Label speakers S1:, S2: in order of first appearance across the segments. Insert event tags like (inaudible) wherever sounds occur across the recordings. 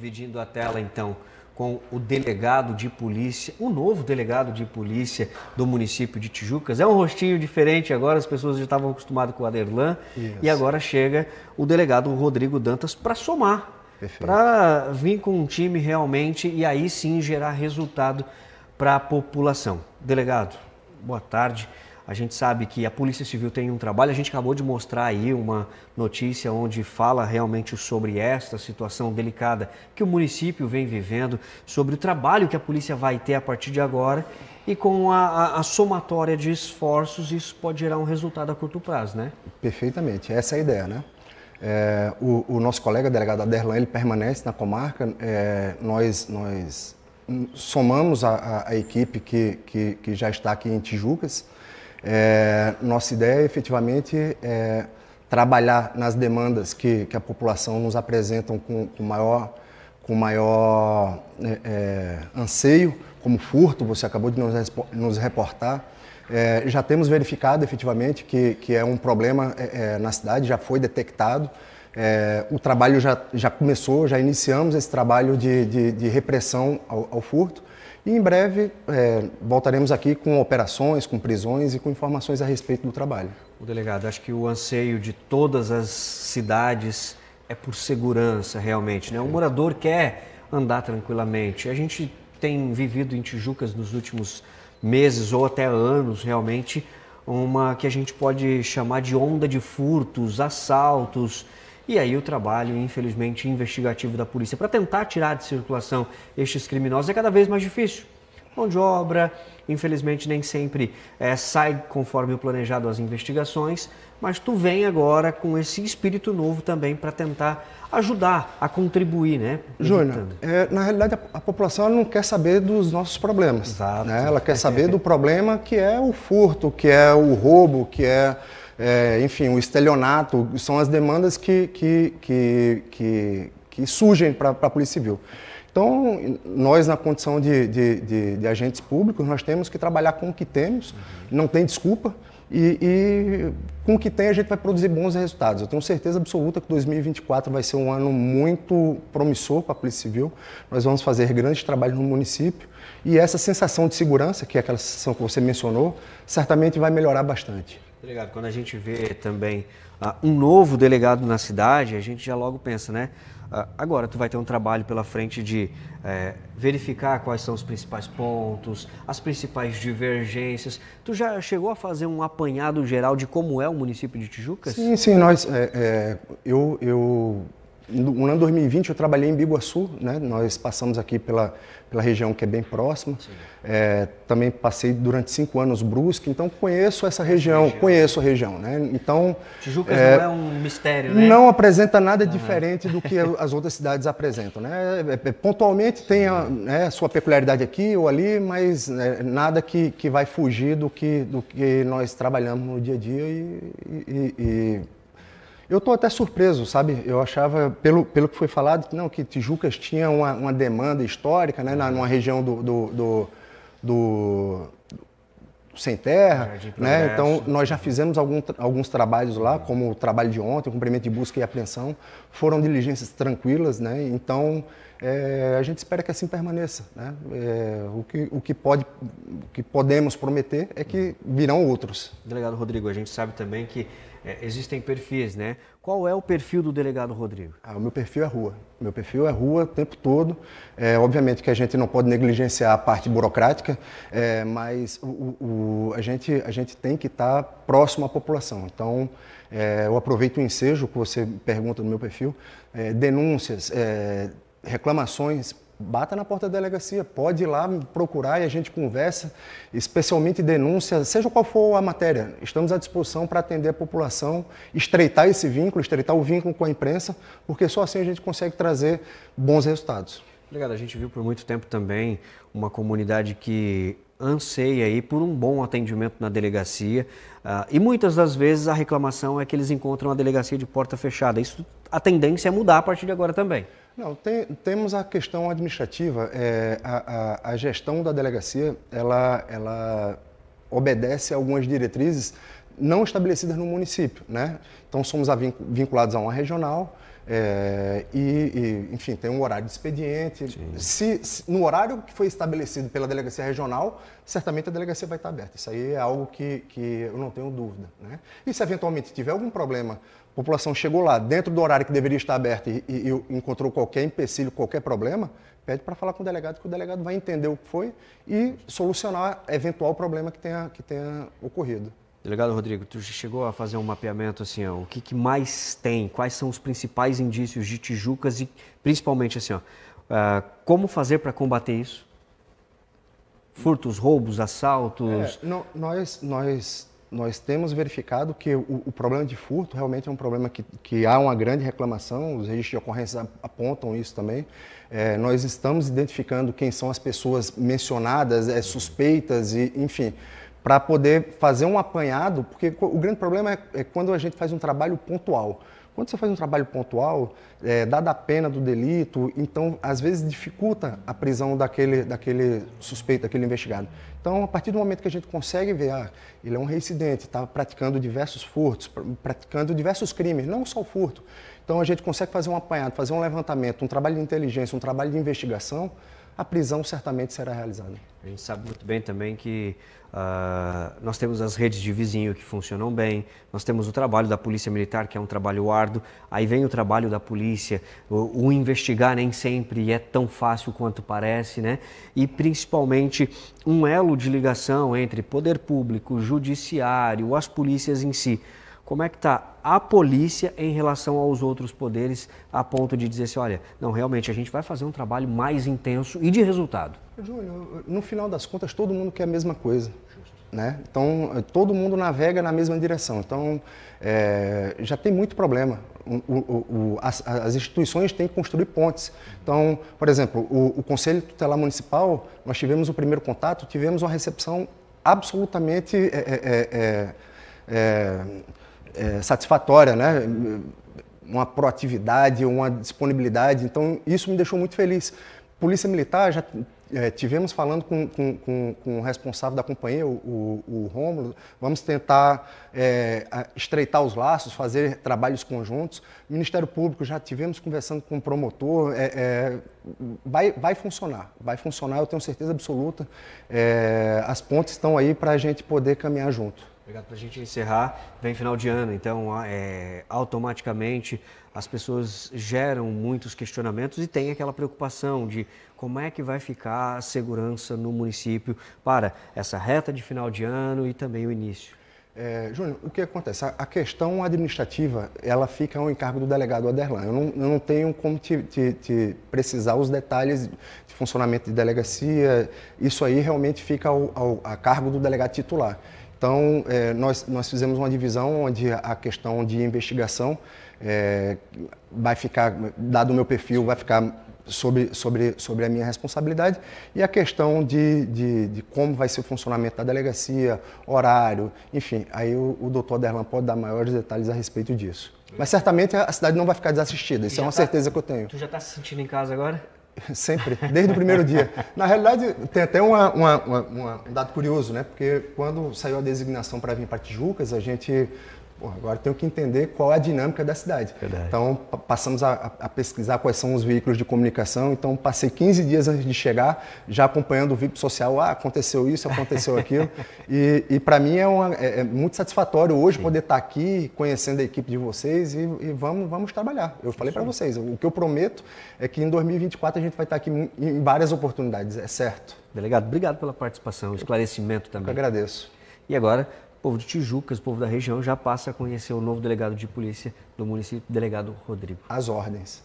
S1: Dividindo a tela então com o delegado de polícia, o novo delegado de polícia do município de Tijucas. É um rostinho diferente agora, as pessoas já estavam acostumadas com o Aderlan. E agora chega o delegado Rodrigo Dantas para somar, para vir com um time realmente e aí sim gerar resultado para a população. Delegado, boa tarde. A gente sabe que a Polícia Civil tem um trabalho, a gente acabou de mostrar aí uma notícia onde fala realmente sobre esta situação delicada que o município vem vivendo, sobre o trabalho que a polícia vai ter a partir de agora e com a, a, a somatória de esforços isso pode gerar um resultado a curto prazo, né?
S2: Perfeitamente, essa é a ideia, né? É, o, o, nosso colega delegado Aderlan, ele permanece na comarca, é, nós, nós somamos a, a equipe que, que, que já está aqui em Tijucas, é, nossa ideia, é, efetivamente, é trabalhar nas demandas que, que a população nos apresentam com, com maior, com maior é, é, anseio, como furto, você acabou de nos, nos reportar. É, já temos verificado efetivamente que, que é um problema é, é, na cidade, já foi detectado. o trabalho já, já começou, já iniciamos esse trabalho de, de, de repressão ao, ao furto. E em breve é, voltaremos aqui com operações, com prisões e com informações a respeito do trabalho.
S1: O delegado, acho que o anseio de todas as cidades é por segurança, realmente. Né? O morador quer andar tranquilamente. A gente tem vivido em Tijucas nos últimos meses ou até anos, realmente, uma que a gente pode chamar de onda de furtos, assaltos e aí o trabalho, infelizmente, investigativo da polícia para tentar tirar de circulação estes criminosos é cada vez mais difícil. Mão de obra, infelizmente nem sempre é, sai conforme o planejado as investigações, mas tu vem agora com esse espírito novo também para tentar ajudar a contribuir, né?
S2: Júnior, é, na realidade a, a, população não quer saber dos nossos problemas, Exato. Né? ela quer saber (laughs) do problema que é o furto, que é o roubo, que é é, enfim, o estelionato, são as demandas que, que, que, que, que surgem para a Polícia Civil. Então, nós, na condição de, de, de, de, agentes públicos, nós temos que trabalhar com o que temos, uhum. não tem desculpa, e, e, com o que tem a gente vai produzir bons resultados. Eu tenho certeza absoluta que 2024 vai ser um ano muito promissor para a Polícia Civil. Nós vamos fazer grandes trabalhos no município e essa sensação de segurança, que é aquela sensação que você mencionou, certamente vai melhorar bastante.
S1: Delegado, tá quando a gente vê também uh, um novo delegado na cidade, a gente já logo pensa, né? Uh, agora tu vai ter um trabalho pela frente de uh, verificar quais são os principais pontos, as principais divergências. Tu já chegou a fazer um apanhado geral de como é o município de Tijucas?
S2: Sim, sim. Nós, é, é, eu, eu no ano 2020 eu trabalhei em Biguaçu, né? nós passamos aqui pela, pela região que é bem próxima. É, também passei durante cinco anos Brusque, então conheço essa região, região. conheço a região. Né? Então, Tijuca é, não é um mistério, né? Não apresenta nada uhum. diferente do que as outras cidades apresentam. Né? É, é, pontualmente tem a né, sua peculiaridade aqui ou ali, mas né, nada que, que vai fugir do que, do que nós trabalhamos no dia a dia e, e, e eu estou até surpreso, sabe? Eu achava, pelo, pelo que foi falado, que, não, que Tijucas tinha uma, uma demanda histórica, né? Na, numa região do, do, do, do sem terra, né? Então nós já fizemos algum, alguns trabalhos lá, uhum. como o trabalho de ontem, o cumprimento de busca e apreensão, foram diligências tranquilas, né? Então é, a gente espera que assim permaneça. Né? É, o, que, o, que pode, o que podemos prometer é que virão outros.
S1: Delegado Rodrigo, a gente sabe também que é, existem perfis, né?
S2: Qual é o perfil do delegado Rodrigo? Ah, o meu perfil é rua. Meu perfil é rua o tempo todo. É, obviamente que a gente não pode negligenciar a parte burocrática, é, mas o, o, a, gente, a gente tem que estar próximo à população. Então, é, eu aproveito o ensejo que você pergunta no meu perfil. É, denúncias, é, reclamações, bata na porta da delegacia, pode ir lá procurar e a gente conversa, especialmente denúncia, seja qual for a matéria. Estamos à disposição para atender a população, estreitar esse vínculo, estreitar o vínculo com a imprensa, porque só assim a gente consegue trazer bons resultados.
S1: Obrigado. A gente viu por muito tempo também uma comunidade que anseia aí por um bom atendimento na delegacia uh, e muitas das vezes a reclamação é que
S2: eles encontram a delegacia de porta fechada. Isso a tendência é mudar a partir de agora também. Não, tem, temos a questão administrativa. É, a, a, a, gestão da delegacia, ela, ela obedece a algumas diretrizes não estabelecidas no município, né? Então somos vinculados a uma regional, é, e, e, enfim, tem um horário de expediente. Se, se, no horário que foi estabelecido pela delegacia regional, certamente a delegacia vai estar aberta. Isso aí é algo que, que eu não tenho dúvida. Né? E se eventualmente tiver algum problema, a população chegou lá dentro do horário que deveria estar aberto e, e, e encontrou qualquer empecilho, qualquer problema, pede para falar com o delegado, que o delegado vai entender o que foi e solucionar eventual problema que tenha, que tenha ocorrido.
S1: Delegado Rodrigo, tu chegou a fazer um mapeamento assim, ó, o que, que, mais tem, quais são os principais indícios de Tijucas e principalmente assim, ó, uh, como fazer para combater isso? Furtos, roubos,
S2: assaltos? É, não, nós, nós, nós temos verificado que o, o, problema de furto realmente é um problema que, que há uma grande reclamação, os registros de ocorrência apontam isso também. É, nós estamos identificando quem são as pessoas mencionadas, é, suspeitas e, enfim para poder fazer um apanhado, porque o grande problema é, é, quando a gente faz um trabalho pontual. Quando você faz um trabalho pontual, é, dada a pena do delito, então às vezes dificulta a prisão daquele, daquele suspeito, daquele investigado. Então, a partir do momento que a gente consegue ver, ah, ele é um reincidente, está praticando diversos furtos, praticando diversos crimes, não só o furto. Então, a gente consegue fazer um apanhado, fazer um levantamento, um trabalho de inteligência, um trabalho de investigação, a prisão certamente será realizada.
S1: A gente sabe muito bem também que uh, nós temos as redes de vizinho que funcionam bem, nós temos o trabalho da Polícia Militar, que é um trabalho árduo, aí vem o trabalho da polícia, o, o investigar nem sempre é tão fácil quanto parece, né? E principalmente um elo de ligação entre poder público, judiciário, as polícias em si como é que está a polícia em relação aos outros poderes a ponto de dizer assim, olha, não, realmente a gente
S2: vai fazer um trabalho mais intenso e de resultado? Júlio, no final das contas todo mundo quer a mesma coisa. Né? Então, eh, todo mundo navega na mesma direção. Então, é, já tem muito problema. O, o, o, as, as, instituições têm que construir pontes. Então, por exemplo, o, Conselho Tutelar Municipal, nós tivemos o primeiro contato, tivemos uma recepção absolutamente é, é, é, satisfatória, né? uma proatividade, uma disponibilidade. Então, isso me deixou muito feliz. Polícia Militar, já é, tivemos falando com, com, com, com, o responsável da companhia, o, o, o Rômulo, vamos tentar é, estreitar os laços, fazer trabalhos conjuntos. Ministério Público, já tivemos conversando com o promotor, é, é vai, vai funcionar, vai funcionar, eu tenho certeza absoluta. É, as pontes estão aí para a gente poder caminhar junto.
S1: Obrigado. Para a gente encerrar, vem final de ano, então é, automaticamente as pessoas geram muitos questionamentos e tem aquela preocupação de como é que vai ficar a segurança no município para essa
S2: reta de final de ano e também o início. É, Júnior, o que acontece? A, questão administrativa, ela fica ao encargo do delegado Aderlan. Eu não, eu não tenho como te, te, te, precisar os detalhes de funcionamento de delegacia. Isso aí realmente fica ao, ao, a cargo do delegado titular. Então, é, nós, nós fizemos uma divisão onde a questão de investigação é, vai ficar, dado o meu perfil, vai ficar sobre, sobre, sobre a minha responsabilidade e a questão de, de, de como vai ser o funcionamento da delegacia, horário, enfim. Aí o, o doutor Derlan pode dar maiores detalhes a respeito disso. Mas certamente a cidade não vai ficar desassistida, isso é uma tá, certeza que eu tenho. Tu
S1: já está se sentindo em casa agora?
S2: (laughs) Sempre, desde o primeiro dia. Na realidade, tem até uma, uma, uma, um dado curioso, né? Porque quando saiu a designação para vir para Tijucas, a gente agora tenho que entender qual é a dinâmica da cidade. Verdade. Então, passamos a, a, pesquisar quais são os veículos de comunicação. Então, passei 15 dias antes de chegar, já acompanhando o VIP social. Ah, aconteceu isso, aconteceu aquilo. (laughs) e, e para mim é, uma, é, é, muito satisfatório hoje Sim. poder estar tá aqui, conhecendo a equipe de vocês e, e vamos, vamos trabalhar. Eu falei para vocês, o que eu prometo é que em 2024 a gente vai estar tá aqui em várias oportunidades, é certo.
S1: Delegado, obrigado pela participação, esclarecimento também. Eu agradeço. E agora, o povo de Tijucas, o povo da região, já passa a conhecer o novo delegado de polícia do município, delegado Rodrigo. As ordens.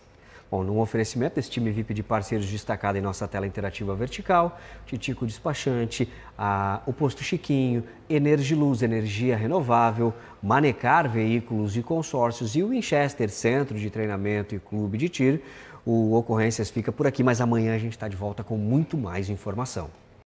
S1: Bom, num oferecimento desse time VIP de parceiros destacado em nossa tela interativa vertical, Titico Despachante, a, o Posto Chiquinho, Energiluz, Energia Renovável, Manecar Veículos e Consórcios e o Winchester Centro de Treinamento e Clube de Tiro. O Ocorrências fica por aqui, mas amanhã a gente está de volta com muito mais informação.